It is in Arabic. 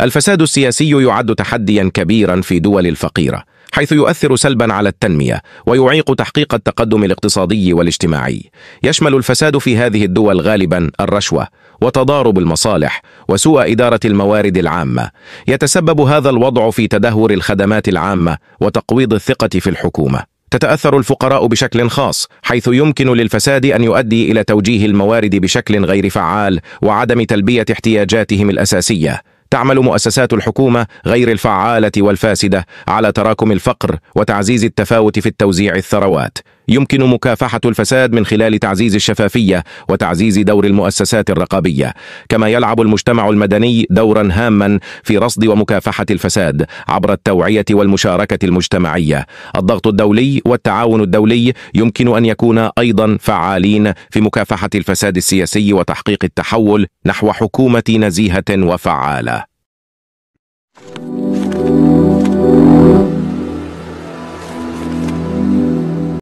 الفساد السياسي يعد تحديا كبيرا في دول الفقيرة حيث يؤثر سلبا على التنمية ويعيق تحقيق التقدم الاقتصادي والاجتماعي يشمل الفساد في هذه الدول غالبا الرشوة وتضارب المصالح وسوء إدارة الموارد العامة يتسبب هذا الوضع في تدهور الخدمات العامة وتقويض الثقة في الحكومة تتأثر الفقراء بشكل خاص حيث يمكن للفساد أن يؤدي إلى توجيه الموارد بشكل غير فعال وعدم تلبية احتياجاتهم الأساسية تعمل مؤسسات الحكومة غير الفعالة والفاسدة على تراكم الفقر وتعزيز التفاوت في التوزيع الثروات يمكن مكافحة الفساد من خلال تعزيز الشفافية وتعزيز دور المؤسسات الرقابية كما يلعب المجتمع المدني دورا هاما في رصد ومكافحة الفساد عبر التوعية والمشاركة المجتمعية الضغط الدولي والتعاون الدولي يمكن أن يكون أيضا فعالين في مكافحة الفساد السياسي وتحقيق التحول نحو حكومة نزيهة وفعالة